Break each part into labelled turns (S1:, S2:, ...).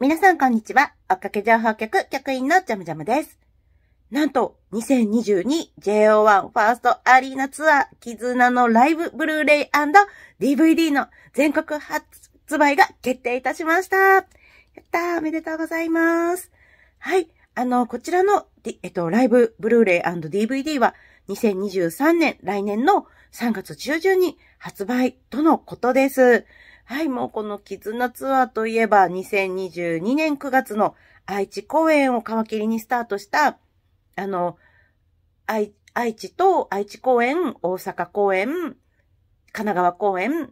S1: 皆さんこんにちは。追っかけ情報局局員のジャムジャムです。なんと、2022JO1 ファーストアリーナツアー、絆のライブブルーレイ &DVD の全国発売が決定いたしました。やったー、おめでとうございます。はい。あの、こちらの、えっと、ライブブルーレイ &DVD は、2023年、来年の3月中旬に発売とのことです。はい、もうこの絆ツアーといえば、2022年9月の愛知公演を皮切りにスタートした、あの、愛愛知と愛知公演、大阪公演、神奈川公演、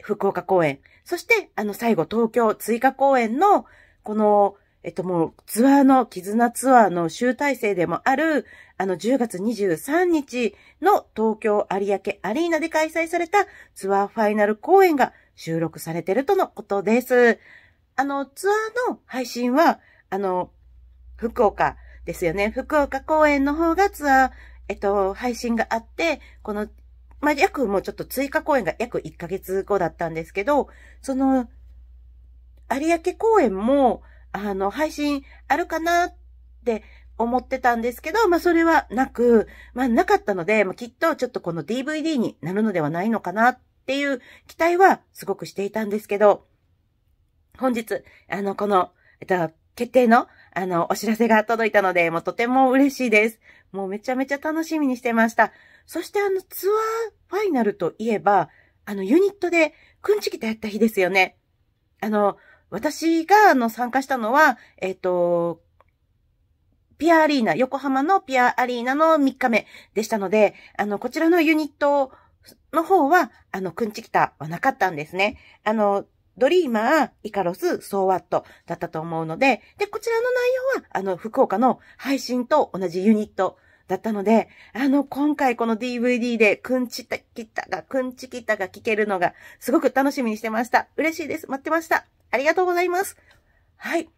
S1: 福岡公演、そして、あの、最後東京追加公演の、このえっともうツアーの、絆ツアーの集大成でもある、あの10月23日の東京有明アリーナで開催されたツアーファイナル公演が収録されてるとのことです。あのツアーの配信は、あの、福岡ですよね。福岡公演の方がツアー、えっと、配信があって、この、まあ、約もうちょっと追加公演が約1ヶ月後だったんですけど、その、有明公演も、あの、配信あるかなって思ってたんですけど、まあそれはなく、まあなかったので、まあ、きっとちょっとこの DVD になるのではないのかなっていう期待はすごくしていたんですけど、本日、あの、この、えっと、決定の、あの、お知らせが届いたので、もうとても嬉しいです。もうめちゃめちゃ楽しみにしてました。そしてあの、ツアーファイナルといえば、あの、ユニットで、くんちきたやった日ですよね。あの、私が、あの、参加したのは、えっ、ー、と、ピアアリーナ、横浜のピアアリーナの3日目でしたので、あの、こちらのユニットの方は、あの、くんちきたはなかったんですね。あの、ドリーマー、イカロス、ソーワットだったと思うので、で、こちらの内容は、あの、福岡の配信と同じユニットだったので、あの、今回この DVD で、くんちきたが、くんちきたが聞けるのが、すごく楽しみにしてました。嬉しいです。待ってました。ありがとうございます。はい。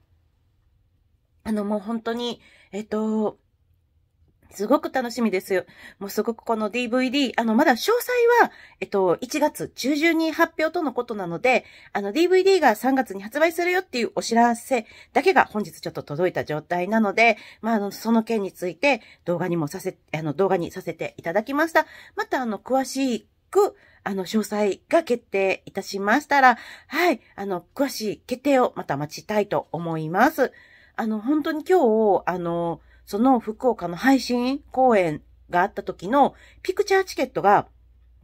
S1: あの、もう本当に、えっと、すごく楽しみですよ。もうすごくこの DVD、あの、まだ詳細は、えっと、1月中旬に発表とのことなので、あの、DVD が3月に発売するよっていうお知らせだけが本日ちょっと届いた状態なので、まあ、あの、その件について動画にもさせ、あの、動画にさせていただきました。また、あの、詳しいく、あの、詳細が決定いたしましたら、はい、あの、詳しい決定をまた待ちたいと思います。あの、本当に今日、あの、その福岡の配信公演があった時のピクチャーチケットが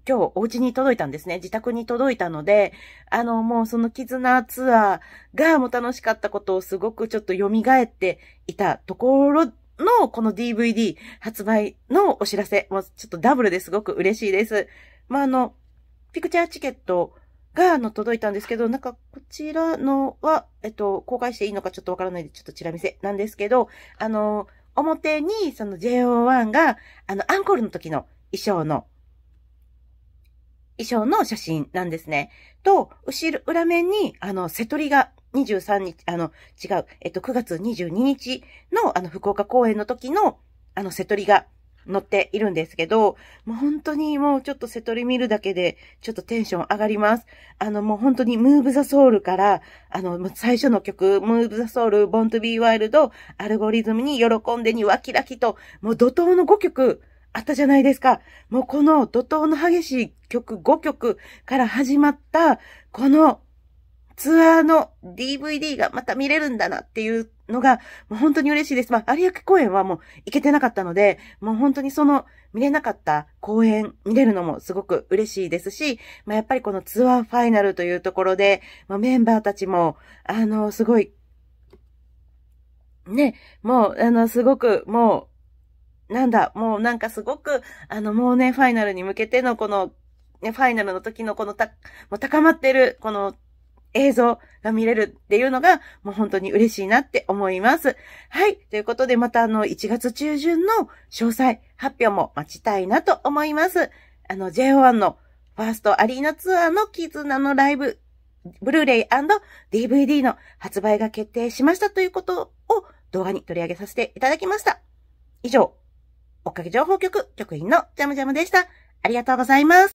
S1: 今日お家に届いたんですね。自宅に届いたので、あの、もうその絆ツアーがもう楽しかったことをすごくちょっと蘇っていたところのこの DVD 発売のお知らせもちょっとダブルですごく嬉しいです。まあ、あの、ピクチャーチケットが、あの、届いたんですけど、なんか、こちらのは、えっと、公開していいのかちょっとわからないで、ちょっとチラ見せなんですけど、あの、表に、その JO1 が、あの、アンコールの時の衣装の、衣装の写真なんですね。と、後ろ、裏面に、あの、瀬取りが23日、あの、違う、えっと、9月22日の、あの、福岡公演の時の、あの、瀬取りが載っているんですけど、もう本当にもうちょっとセトり見るだけで、ちょっとテンション上がります。あのもう本当にムーブザソウルから、あの、最初の曲、ムーブザソウル、ボントビーワイルド、アルゴリズムに喜んでにワキラキと、もう怒涛の5曲、あったじゃないですか。もうこの怒涛の激しい曲5曲から始まった、このツアーの DVD がまた見れるんだなっていうのが、もう本当に嬉しいです。まあ、有明公演はもう行けてなかったので、もう本当にその見れなかった公演見れるのもすごく嬉しいですし、まあ、やっぱりこのツアーファイナルというところで、まあ、メンバーたちも、あの、すごい、ね、もう、あの、すごく、もう、なんだ、もうなんかすごく、あの、もうね、ファイナルに向けてのこの、ね、ファイナルの時のこのた、もう高まってる、この映像が見れるっていうのが、もう本当に嬉しいなって思います。はい。ということで、またあの、1月中旬の詳細発表も待ちたいなと思います。あの、J1 のファーストアリーナツアーのキズのライブ、ブルーレイ &DVD の発売が決定しましたということを動画に取り上げさせていただきました。以上、おかげ情報局局員のジャムジャムでした。ありがとうございます。